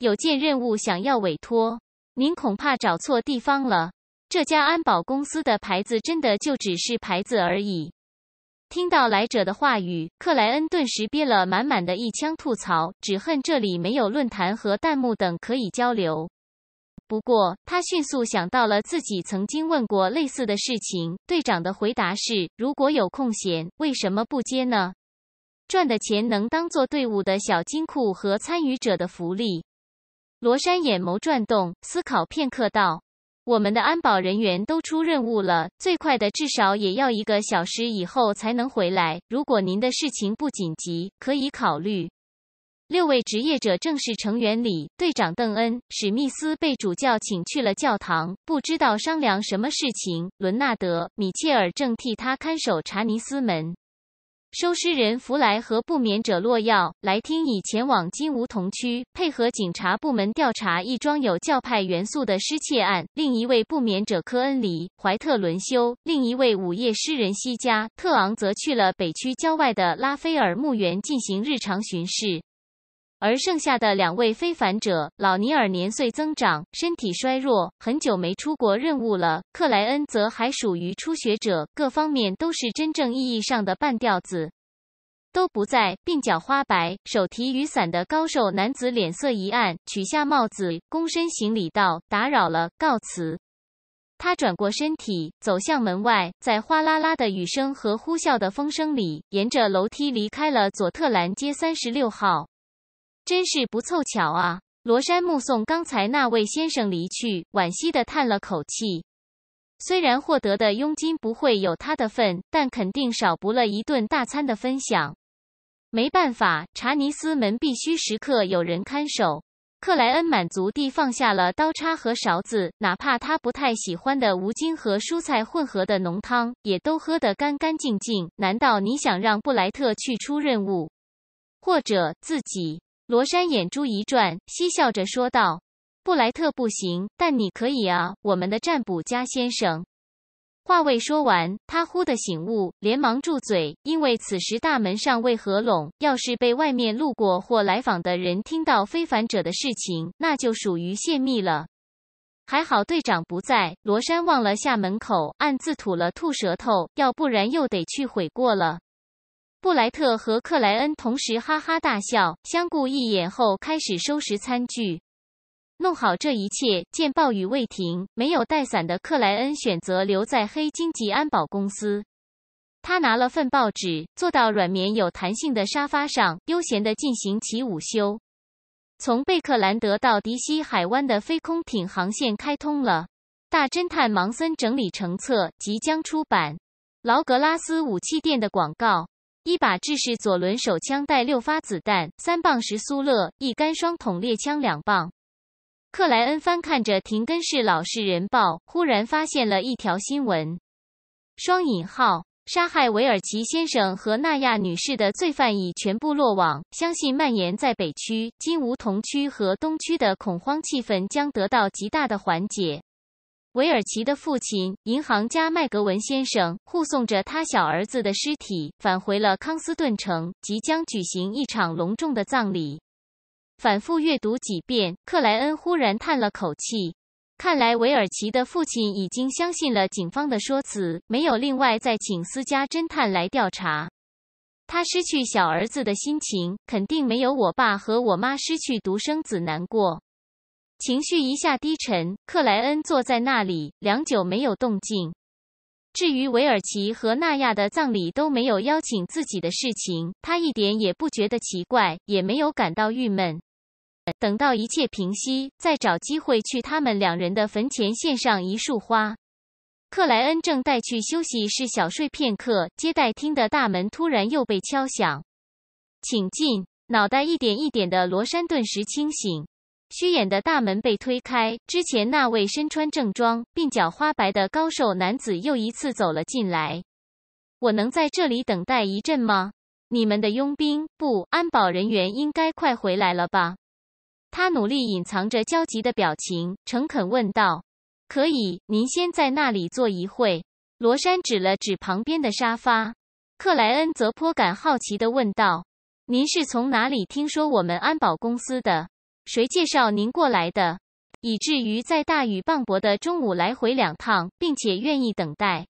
有件任务想要委托，您恐怕找错地方了。这家安保公司的牌子真的就只是牌子而已。听到来者的话语，克莱恩顿时憋了满满的一腔吐槽，只恨这里没有论坛和弹幕等可以交流。不过，他迅速想到了自己曾经问过类似的事情，队长的回答是：如果有空闲，为什么不接呢？赚的钱能当做队伍的小金库和参与者的福利。罗山眼眸转动，思考片刻，道：“我们的安保人员都出任务了，最快的至少也要一个小时以后才能回来。如果您的事情不紧急，可以考虑。”六位职业者正式成员里，队长邓恩、史密斯被主教请去了教堂，不知道商量什么事情。伦纳德、米切尔正替他看守查尼斯门。收尸人弗莱和不眠者洛耀莱汀已前往金梧桐区，配合警察部门调查一桩有教派元素的失窃案。另一位不眠者科恩里怀特轮休，另一位午夜诗人西加特昂则去了北区郊外的拉斐尔墓园进行日常巡视。而剩下的两位非凡者，老尼尔年岁增长，身体衰弱，很久没出国任务了。克莱恩则还属于初学者，各方面都是真正意义上的半吊子。都不在。鬓角花白，手提雨伞的高瘦男子脸色一暗，取下帽子，躬身行礼道：“打扰了，告辞。”他转过身体，走向门外，在哗啦啦的雨声和呼啸的风声里，沿着楼梯离开了佐特兰街三十六号。真是不凑巧啊！罗山目送刚才那位先生离去，惋惜的叹了口气。虽然获得的佣金不会有他的份，但肯定少不了一顿大餐的分享。没办法，查尼斯门必须时刻有人看守。克莱恩满足地放下了刀叉和勺子，哪怕他不太喜欢的无精和蔬菜混合的浓汤，也都喝得干干净净。难道你想让布莱特去出任务，或者自己？罗山眼珠一转，嬉笑着说道：“布莱特不行，但你可以啊，我们的占卜家先生。”话未说完，他忽地醒悟，连忙住嘴，因为此时大门尚未合拢，要是被外面路过或来访的人听到非凡者的事情，那就属于泄密了。还好队长不在，罗山望了下门口，暗自吐了吐舌头，要不然又得去悔过了。布莱特和克莱恩同时哈哈大笑，相顾一眼后开始收拾餐具。弄好这一切，见暴雨未停，没有带伞的克莱恩选择留在黑荆棘安保公司。他拿了份报纸，坐到软绵有弹性的沙发上，悠闲地进行起午休。从贝克兰德到迪西海湾的飞空艇航线开通了。大侦探芒森整理成册，即将出版。劳格拉斯武器店的广告。一把制式左轮手枪带六发子弹，三磅石苏勒，一杆双筒猎枪两磅。克莱恩翻看着《廷根市老实人报》，忽然发现了一条新闻：“双引号杀害韦尔奇先生和纳亚女士的罪犯已全部落网，相信蔓延在北区、金梧桐区和东区的恐慌气氛将得到极大的缓解。”韦尔奇的父亲，银行家麦格文先生，护送着他小儿子的尸体返回了康斯顿城，即将举行一场隆重的葬礼。反复阅读几遍，克莱恩忽然叹了口气。看来韦尔奇的父亲已经相信了警方的说辞，没有另外再请私家侦探来调查。他失去小儿子的心情，肯定没有我爸和我妈失去独生子难过。情绪一下低沉，克莱恩坐在那里，良久没有动静。至于韦尔奇和纳亚的葬礼都没有邀请自己的事情，他一点也不觉得奇怪，也没有感到郁闷。等到一切平息，再找机会去他们两人的坟前献上一束花。克莱恩正带去休息室小睡片刻，接待厅的大门突然又被敲响：“请进！”脑袋一点一点的，罗山顿时清醒。虚掩的大门被推开，之前那位身穿正装、鬓角花白的高瘦男子又一次走了进来。我能在这里等待一阵吗？你们的佣兵不，安保人员应该快回来了吧？他努力隐藏着焦急的表情，诚恳问道：“可以，您先在那里坐一会。”罗山指了指旁边的沙发。克莱恩则颇感好奇地问道：“您是从哪里听说我们安保公司的？”谁介绍您过来的？以至于在大雨磅礴的中午来回两趟，并且愿意等待？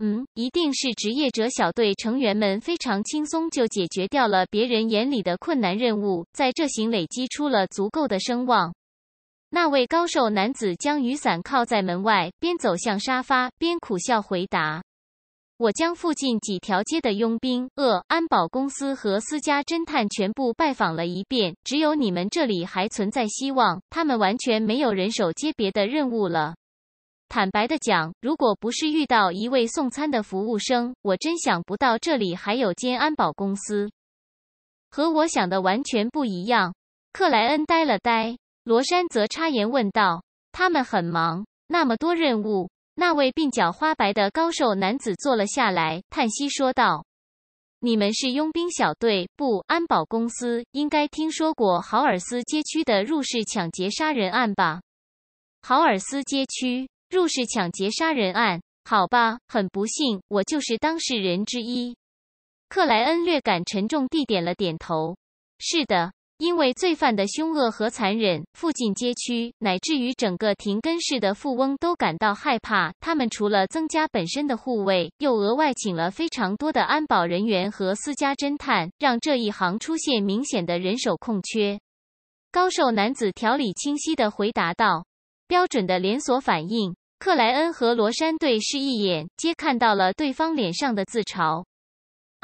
嗯，一定是职业者小队成员们非常轻松就解决掉了别人眼里的困难任务，在这行累积出了足够的声望。那位高瘦男子将雨伞靠在门外，边走向沙发边苦笑回答。我将附近几条街的佣兵、呃，安保公司和私家侦探全部拜访了一遍，只有你们这里还存在希望。他们完全没有人手接别的任务了。坦白的讲，如果不是遇到一位送餐的服务生，我真想不到这里还有间安保公司，和我想的完全不一样。克莱恩呆了呆，罗山则插言问道：“他们很忙，那么多任务。”那位鬓角花白的高瘦男子坐了下来，叹息说道：“你们是佣兵小队，不，安保公司应该听说过豪尔斯街区的入室抢劫杀人案吧？”“豪尔斯街区入室抢劫杀人案，好吧，很不幸，我就是当事人之一。”克莱恩略感沉重地点了点头：“是的。”因为罪犯的凶恶和残忍，附近街区乃至于整个廷根市的富翁都感到害怕。他们除了增加本身的护卫，又额外请了非常多的安保人员和私家侦探，让这一行出现明显的人手空缺。高瘦男子条理清晰地回答道：“标准的连锁反应。”克莱恩和罗山对视一眼，皆看到了对方脸上的自嘲。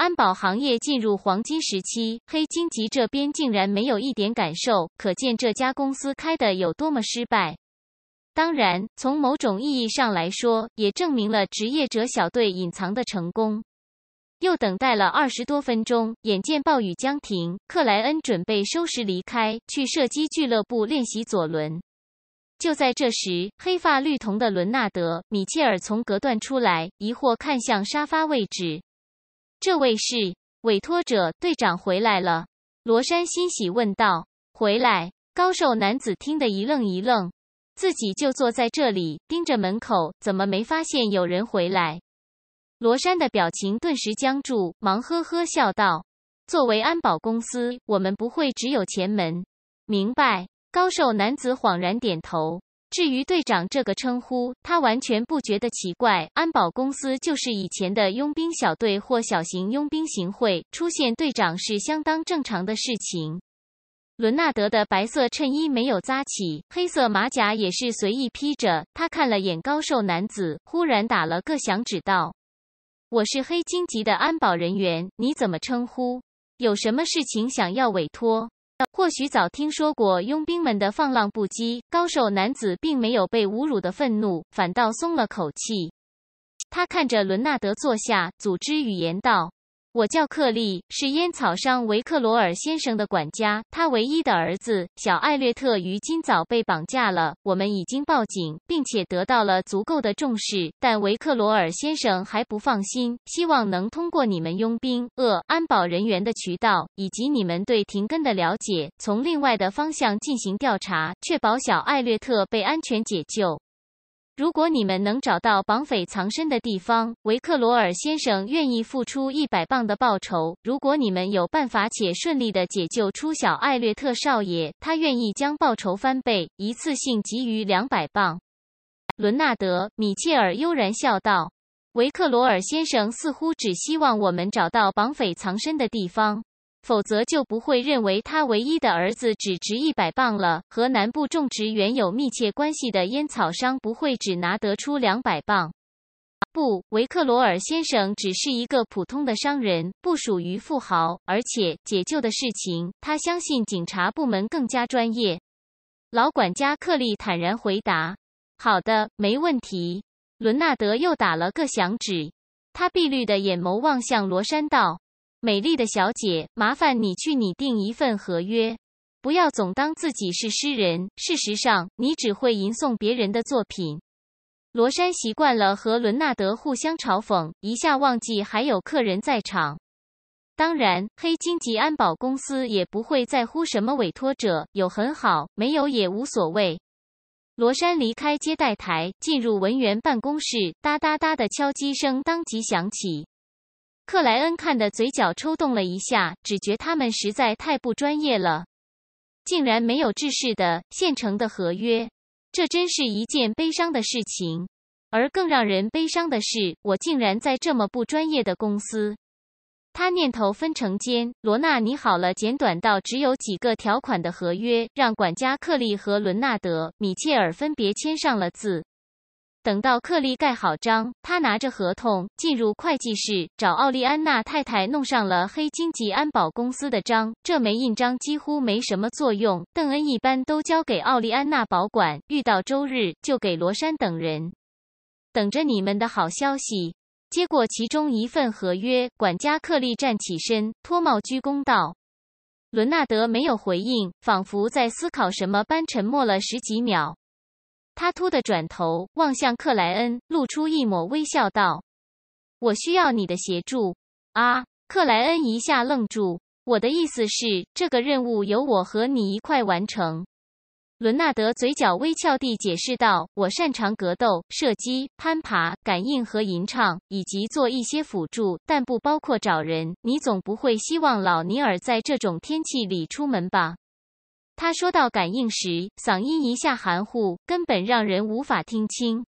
安保行业进入黄金时期，黑金级这边竟然没有一点感受，可见这家公司开的有多么失败。当然，从某种意义上来说，也证明了职业者小队隐藏的成功。又等待了二十多分钟，眼见暴雨将停，克莱恩准备收拾离开，去射击俱乐部练习左轮。就在这时，黑发绿瞳的伦纳德·米切尔从隔断出来，疑惑看向沙发位置。这位是委托者，队长回来了。罗山欣喜问道：“回来？”高瘦男子听得一愣一愣，自己就坐在这里盯着门口，怎么没发现有人回来？罗山的表情顿时僵住，忙呵呵笑道：“作为安保公司，我们不会只有前门。”明白。高瘦男子恍然点头。至于队长这个称呼，他完全不觉得奇怪。安保公司就是以前的佣兵小队或小型佣兵行会，出现队长是相当正常的事情。伦纳德的白色衬衣没有扎起，黑色马甲也是随意披着。他看了眼高瘦男子，忽然打了个响指，道：“我是黑金级的安保人员，你怎么称呼？有什么事情想要委托？”或许早听说过佣兵们的放浪不羁，高瘦男子并没有被侮辱的愤怒，反倒松了口气。他看着伦纳德坐下，组织语言道。我叫克利，是烟草商维克罗尔先生的管家。他唯一的儿子小艾略特于今早被绑架了。我们已经报警，并且得到了足够的重视。但维克罗尔先生还不放心，希望能通过你们佣兵、呃，安保人员的渠道，以及你们对廷根的了解，从另外的方向进行调查，确保小艾略特被安全解救。如果你们能找到绑匪藏身的地方，维克罗尔先生愿意付出一百磅的报酬。如果你们有办法且顺利的解救出小艾略特少爷，他愿意将报酬翻倍，一次性给予两百磅。伦纳德·米切尔悠然笑道：“维克罗尔先生似乎只希望我们找到绑匪藏身的地方。”否则就不会认为他唯一的儿子只值一百磅了。和南部种植园有密切关系的烟草商不会只拿得出两百磅。不，维克罗尔先生只是一个普通的商人，不属于富豪。而且解救的事情，他相信警察部门更加专业。老管家克利坦然回答：“好的，没问题。”伦纳德又打了个响指，他碧绿的眼眸望向罗山道。美丽的小姐，麻烦你去拟定一份合约。不要总当自己是诗人，事实上你只会吟诵别人的作品。罗山习惯了和伦纳德互相嘲讽，一下忘记还有客人在场。当然，黑金棘安保公司也不会在乎什么委托者有很好，没有也无所谓。罗山离开接待台，进入文员办公室，哒哒哒的敲击声当即响起。克莱恩看的嘴角抽动了一下，只觉他们实在太不专业了，竟然没有制式的、现成的合约，这真是一件悲伤的事情。而更让人悲伤的是，我竟然在这么不专业的公司。他念头分成间，罗娜拟好了简短到只有几个条款的合约，让管家克利和伦纳德、米切尔分别签上了字。等到克利盖好章，他拿着合同进入会计室，找奥利安娜太太弄上了黑金及安保公司的章。这枚印章几乎没什么作用，邓恩一般都交给奥利安娜保管，遇到周日就给罗山等人，等着你们的好消息。接过其中一份合约，管家克利站起身，脱帽鞠躬道：“伦纳德没有回应，仿佛在思考什么般，沉默了十几秒。”他突地转头望向克莱恩，露出一抹微笑，道：“我需要你的协助。”啊！克莱恩一下愣住。我的意思是，这个任务由我和你一块完成。”伦纳德嘴角微翘地解释道：“我擅长格斗、射击、攀爬、感应和吟唱，以及做一些辅助，但不包括找人。你总不会希望老尼尔在这种天气里出门吧？”他说到感应时，嗓音一下含糊，根本让人无法听清。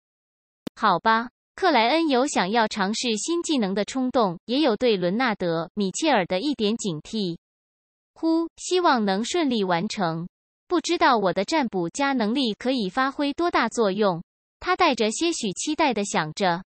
好吧，克莱恩有想要尝试新技能的冲动，也有对伦纳德、米切尔的一点警惕。呼，希望能顺利完成。不知道我的占卜加能力可以发挥多大作用？他带着些许期待的想着。